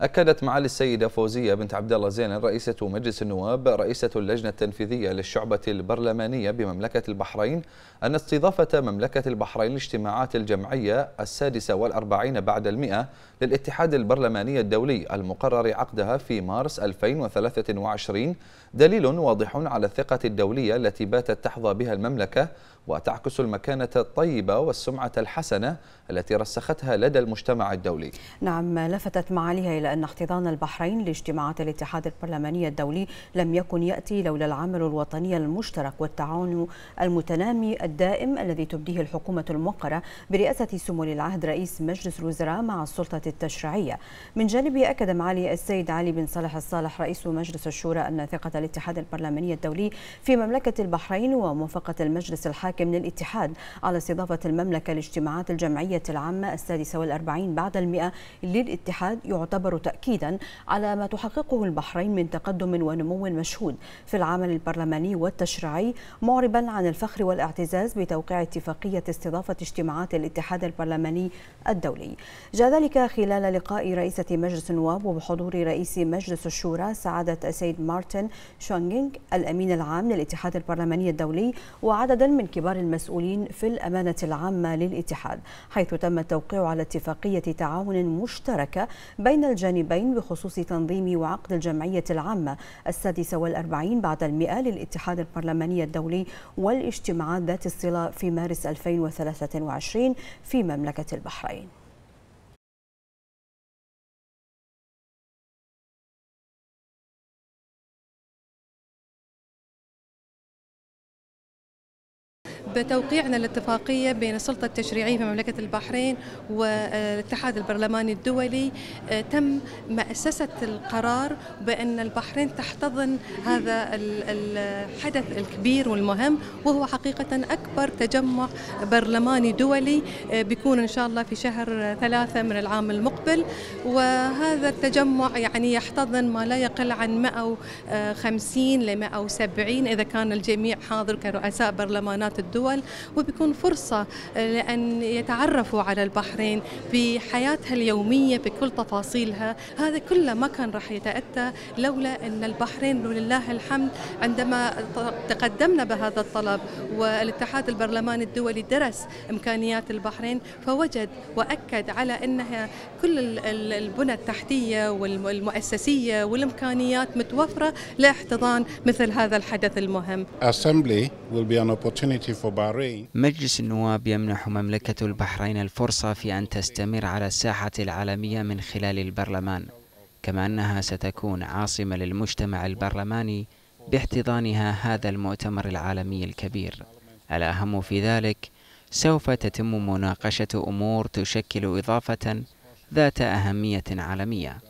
أكدت معالي السيدة فوزية بنت عبد الله زين رئيسة مجلس النواب رئيسة اللجنة التنفيذية للشعبة البرلمانية بمملكة البحرين أن استضافة مملكة البحرين لاجتماعات الجمعية السادسة والأربعين بعد المئة للاتحاد البرلماني الدولي المقرر عقدها في مارس 2023 دليل واضح على الثقة الدولية التي باتت تحظى بها المملكة وتعكس المكانة الطيبة والسمعة الحسنة التي رسختها لدى المجتمع الدولي نعم لفتت معاليها إلى أن احتضان البحرين لاجتماعات الاتحاد البرلماني الدولي لم يكن يأتي لولا العمل الوطني المشترك والتعاون المتنامي الدائم الذي تبديه الحكومة الموقرة برئاسة سمو العهد رئيس مجلس الوزراء مع السلطة التشريعية من جانبه أكد معالي السيد علي بن صالح الصالح رئيس مجلس الشورى أن ثقة الاتحاد البرلماني الدولي في مملكة البحرين وموافقة المجلس الحاكم للاتحاد على استضافة المملكة لاجتماعات الجمعية العامة السادسة والأربعين بعد المئة للاتحاد يعتبر تأكيدا على ما تحققه البحرين من تقدم ونمو مشهود في العمل البرلماني والتشريعي معربا عن الفخر والاعتزاز بتوقيع اتفاقية استضافة اجتماعات الاتحاد البرلماني الدولي جاء ذلك خلال لقاء رئيسة مجلس النواب وبحضور رئيس مجلس الشورى سعادة السيد مارتن شونغينغ الأمين العام للاتحاد البرلماني الدولي وعددا من كبار المسؤولين في الأمانة العامة للاتحاد حيث تم التوقيع على اتفاقية تعاون مشتركة بين الجانبين الجانبين بخصوص تنظيم وعقد الجمعية العامة السادسة والأربعين بعد المئة للاتحاد البرلماني الدولي والاجتماعات ذات الصلة في مارس 2023 في مملكة البحرين بتوقيعنا الاتفاقية بين السلطة التشريعية في مملكة البحرين والاتحاد البرلماني الدولي آه، تم مأسسة القرار بأن البحرين تحتضن هذا الحدث الكبير والمهم وهو حقيقة أكبر تجمع برلماني دولي آه، بيكون إن شاء الله في شهر ثلاثة من العام المقبل وهذا التجمع يعني يحتضن ما لا يقل عن 150 ل 170 إذا كان الجميع حاضر كرؤساء برلمانات الدول الدول وبيكون فرصة لأن يتعرفوا على البحرين بحياتها اليومية بكل تفاصيلها هذا كله ما كان راح يتأتى لولا أن البحرين ولله الحمد عندما تقدمنا بهذا الطلب والاتحاد البرلماني الدولي درس إمكانيات البحرين فوجد وأكد على أنها كل البنى التحتية والمؤسسية والإمكانيات متوفرة لاحتضان مثل هذا الحدث المهم. Assembly will be an opportunity for مجلس النواب يمنح مملكة البحرين الفرصة في أن تستمر على الساحة العالمية من خلال البرلمان كما أنها ستكون عاصمة للمجتمع البرلماني باحتضانها هذا المؤتمر العالمي الكبير الأهم في ذلك سوف تتم مناقشة أمور تشكل إضافة ذات أهمية عالمية